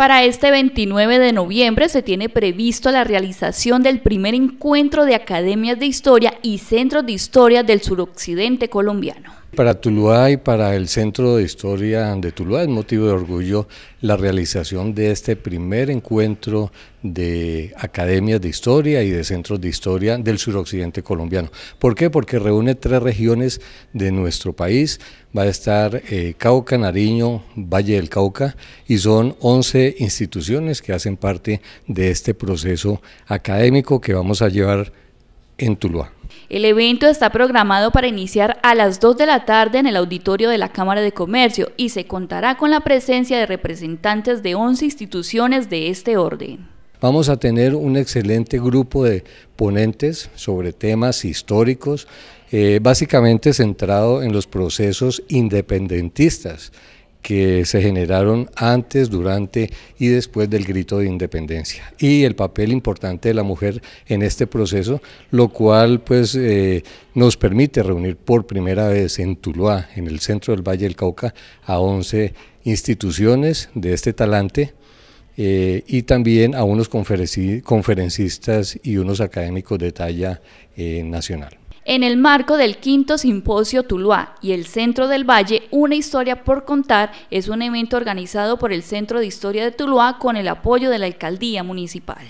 Para este 29 de noviembre se tiene previsto la realización del primer encuentro de academias de historia y centros de historia del suroccidente colombiano. Para Tuluá y para el Centro de Historia de Tuluá es motivo de orgullo la realización de este primer encuentro de academias de historia y de centros de historia del suroccidente colombiano. ¿Por qué? Porque reúne tres regiones de nuestro país. Va a estar eh, Cauca, Nariño, Valle del Cauca y son 11 instituciones que hacen parte de este proceso académico que vamos a llevar el evento está programado para iniciar a las 2 de la tarde en el auditorio de la Cámara de Comercio y se contará con la presencia de representantes de 11 instituciones de este orden. Vamos a tener un excelente grupo de ponentes sobre temas históricos, eh, básicamente centrado en los procesos independentistas que se generaron antes, durante y después del grito de independencia y el papel importante de la mujer en este proceso, lo cual pues eh, nos permite reunir por primera vez en Tuluá, en el centro del Valle del Cauca, a 11 instituciones de este talante eh, y también a unos conferencistas y unos académicos de talla eh, nacional. En el marco del quinto simposio Tuluá y el Centro del Valle, una historia por contar es un evento organizado por el Centro de Historia de Tuluá con el apoyo de la Alcaldía Municipal.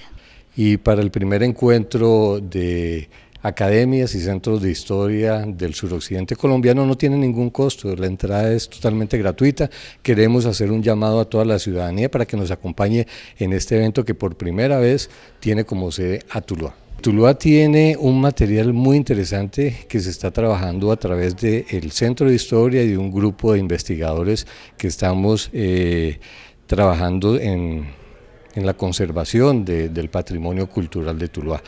Y para el primer encuentro de academias y centros de historia del suroccidente colombiano no tiene ningún costo, la entrada es totalmente gratuita. Queremos hacer un llamado a toda la ciudadanía para que nos acompañe en este evento que por primera vez tiene como sede a Tuluá. Tuluá tiene un material muy interesante que se está trabajando a través del Centro de Historia y de un grupo de investigadores que estamos eh, trabajando en, la conservación del patrimonio cultural de Tuluá.